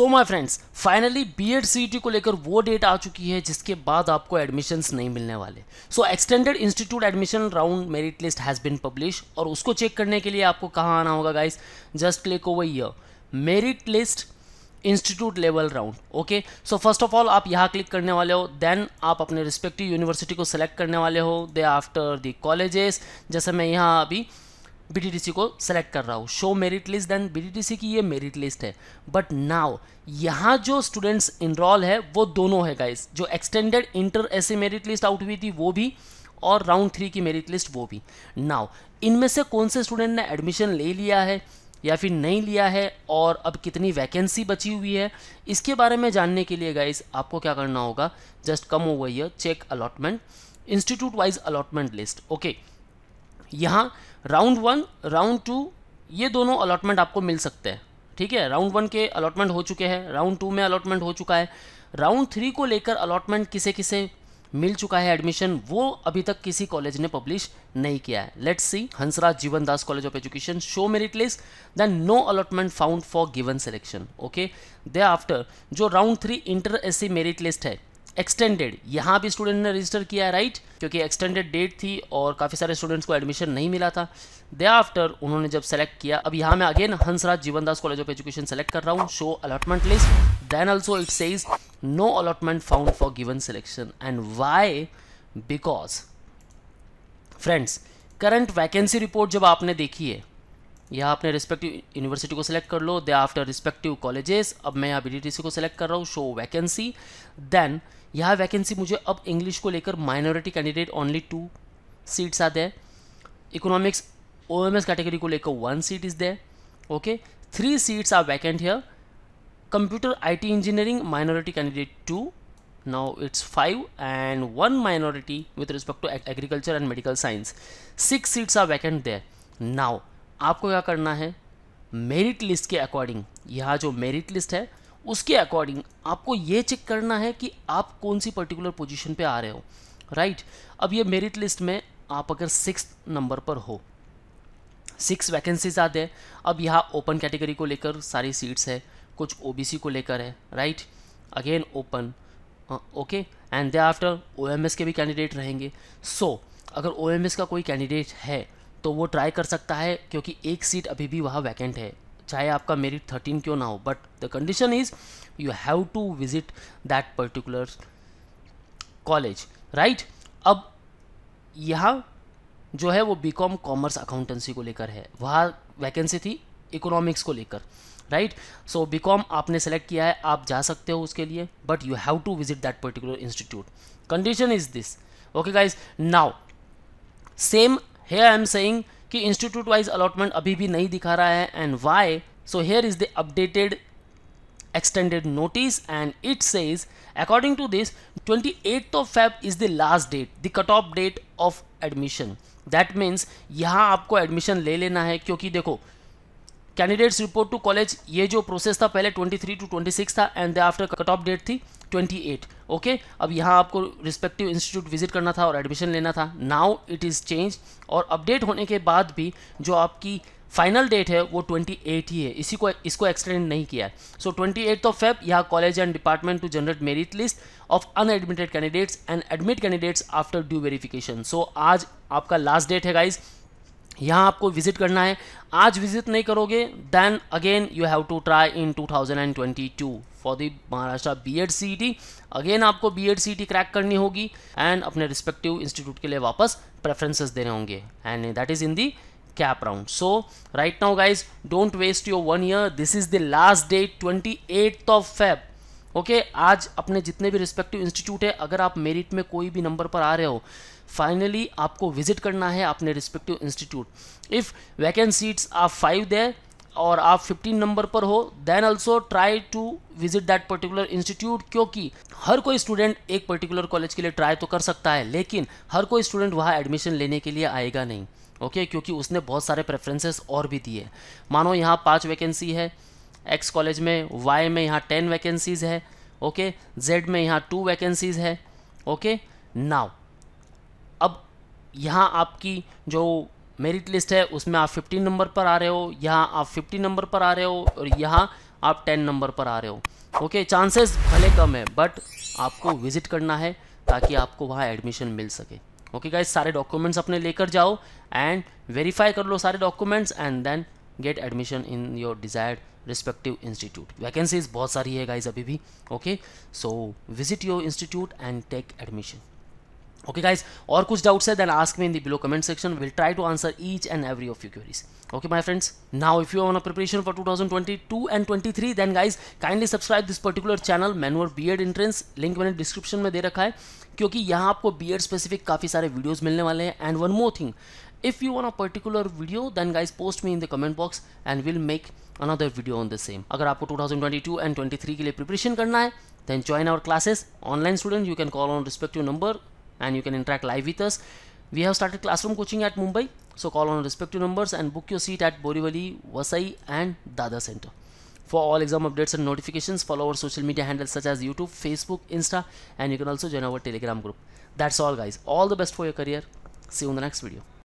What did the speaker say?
So my friends finally B Ed C को लेकर वो डेट आ चुकी है जिसके बाद आपको एडमिशंस नहीं मिलने वाले so extended institute admission round merit list has been publish और उसको चेक करने के लिए आपको कहाँ आना होगा guys just click over here merit list institute level round okay so first of all आप यहाँ क्लिक करने वाले हो देन आप अपने रिस्पेक्टिव यूनिवर्सिटी को सेलेक्ट करने वाले हो दे आफ्टर दी कॉलेजेस जैसे मैं यहाँ अभी बी को सेलेक्ट कर रहा हूँ show merit list then B की ये मेरिट लिस्ट है बट नाव यहाँ जो स्टूडेंट्स इनरोल है वो दोनों है गाइस जो एक्सटेंडेड इंटर ऐसे मेरिट लिस्ट आउट हुई थी वो भी और राउंड थ्री की मेरिट लिस्ट वो भी नाव इनमें से कौन से स्टूडेंट ने एडमिशन ले लिया है या फिर नहीं लिया है और अब कितनी वैकेंसी बची हुई है इसके बारे में जानने के लिए गाइस आपको क्या करना होगा just come over here check allotment institute wise allotment list okay यहाँ राउंड वन राउंड टू ये दोनों अलॉटमेंट आपको मिल सकते हैं ठीक है राउंड वन के अलॉटमेंट हो चुके हैं राउंड टू में अलॉटमेंट हो चुका है राउंड थ्री को लेकर अलॉटमेंट किसे किसे मिल चुका है एडमिशन वो अभी तक किसी कॉलेज ने पब्लिश नहीं किया है let's see Hansraj Jeevan Das college of education show merit list then no allotment found for given selection okay thereafter जो round three inter se merit list है एक्सटेंडेड यहाँ भी स्टूडेंट ने रजिस्टर किया है राइट क्योंकि एक्सटेंडेड डेट थी और काफ़ी सारे स्टूडेंट्स को एडमिशन नहीं मिला था दे आफ्टर उन्होंने जब सेलेक्ट किया अब यहाँ मैं again Hansraj Jeevandas college of education select कर रहा हूँ show allotment list then also it says no allotment found for given selection and why because friends current vacancy report जब आपने देखी है यहाँ आपने रिस्पेक्टिव यूनिवर्सिटी को सिलेक्ट कर लो दे आफ्टर रिस्पेक्टिव कॉलेजेस अब मैं यहाँ बी को सिलेक्ट कर रहा हूँ शो वैकेंसी देन यहाँ वैकेंसी मुझे अब इंग्लिश को लेकर minority candidate only two seats आते हैं economics O M S category को लेकर one seat is there okay three seats are vacant here computer I T engineering minority candidate two now it's five and one minority with respect to agriculture and medical science six seats are vacant there now आपको क्या करना है merit list के according यहाँ जो merit list है उसके according आपको ये चेक करना है कि आप कौन सी पर्टिकुलर पोजीशन पे आ रहे हो राइट right? अब ये मेरिट लिस्ट में आप अगर सिक्स नंबर पर हो सिक्स वैकेंसीज आते हैं अब यहाँ ओपन कैटेगरी को लेकर सारी सीट्स है कुछ ओबीसी को लेकर है right again open okay and they thereafter okay भी कैंडिडेट रहेंगे सो so, अगर ओ का कोई कैंडिडेट है तो वो ट्राई कर सकता है क्योंकि एक सीट अभी भी वहाँ वैकेंट है चाहे आपका मेरिट थर्टीन क्यों ना हो but the condition is you have to visit that particular college right अब यहाँ जो है वो बी कॉम कॉमर्स अकाउंटेंसी को लेकर है वहाँ वैकेंसी थी इकोनॉमिक्स को लेकर राइट सो बी कॉम आपने सेलेक्ट किया है आप जा सकते हो उसके लिए but you have to visit that particular institute condition is this okay guys now same है आई एम सेइंग कि इंस्टीट्यूट वाइज अलॉटमेंट अभी भी नहीं दिखा रहा है and why so here is the updated extended notice and it says is according to this twenty eight of Feb is the last date the cut off date of admission that means यहाँ आपको admission ले लेना है क्योंकि देखो candidates report to college ये जो process था पहले 23 टू सिक्स था and they after cut off date थी 28 ओके okay? अब यहाँ आपको रिस्पेक्टिव इंस्टीट्यूट विजिट करना था और एडमिशन लेना था नाउ इट इज़ चेंज और अपडेट होने के बाद भी जो आपकी फाइनल डेट है वो 28 ही है इसी को इसको एक्सटेंड नहीं किया है so twenty eight of Feb यहाँ college and department to generate merit list of unadmitted candidates and admit candidates after due verification so आज आपका लास्ट डेट है गाइज़ यहाँ आपको विजिट करना है आज विजिट नहीं करोगे then again you have to try in 2022 for the Maharashtra B Ed C T again आपको B Ed C T crack करनी होगी एंड अपने रिस्पेक्टिव इंस्टीट्यूट के लिए वापस प्रेफरेंसेस देने होंगे and that is in the cap so right now guys don't waste your one year this is the last date twenty eighth of Feb okay okay, आज अपने जितने भी रिस्पेक्टिव इंस्टीट्यूट है अगर आप मेरिट में कोई भी नंबर पर आ रहे हो फाइनली आपको विजिट करना है अपने respective institute if vacant seats आप फाइव दें और आप 15 नंबर पर हो then also try to visit that particular institute क्योंकि हर कोई स्टूडेंट एक पर्टिकुलर कॉलेज के लिए ट्राई तो कर सकता है लेकिन हर कोई स्टूडेंट वहाँ एडमिशन लेने के लिए आएगा नहीं ओके okay? क्योंकि उसने बहुत सारे प्रेफरेंसेस और भी दिए मानो यहाँ पाँच वैकेंसी है एक्स कॉलेज में वाई में यहाँ टेन वैकेंसीज़ है ओके जेड में यहाँ टू वैकेंसीज़ है ओके नाव अब यहाँ आपकी जो मेरिट लिस्ट है उसमें आप 15 नंबर पर आ रहे हो यहाँ आप 50 नंबर पर आ रहे हो और यहाँ आप 10 नंबर पर आ रहे हो ओके चांसेस भले कम है बट आपको विजिट करना है ताकि आपको वहाँ एडमिशन मिल सके ओके गाइज सारे डॉक्यूमेंट्स अपने लेकर जाओ एंड वेरीफाई कर लो सारे documents and then get admission in your desired respective institute vacancies बहुत सारी है गाइज अभी भी okay so visit your institute and take admission okay guys और कुछ डाउट्स है then ask me in the below comment section will try to answer each and every of you queries okay my friends now if you on preparation for two thousand twenty two and twenty three then guys kindly subscribe this particular channel manual B Ed entrance link मैंने description में दे रखा है क्योंकि यहाँ आपको B add specific काफी सारे वीडियोज मिलने वाले हैं and one more thing if you on a particular video then guys post me in the comment box and will make another video on the same अगर आपको 2022 एंड ट्वेंटी थ्री के लिए preparation करना है then join our classes online student you can call on respective number and you can interact live with us we have started room coaching at Mumbai so call on respective number and book your seat at Borivali Vasai and Dadar center for all exam updates and notification follow our social media handle such as YouTube Facebook Insta and you can also join our Telegram group that's all guys all the best for your career see in the next video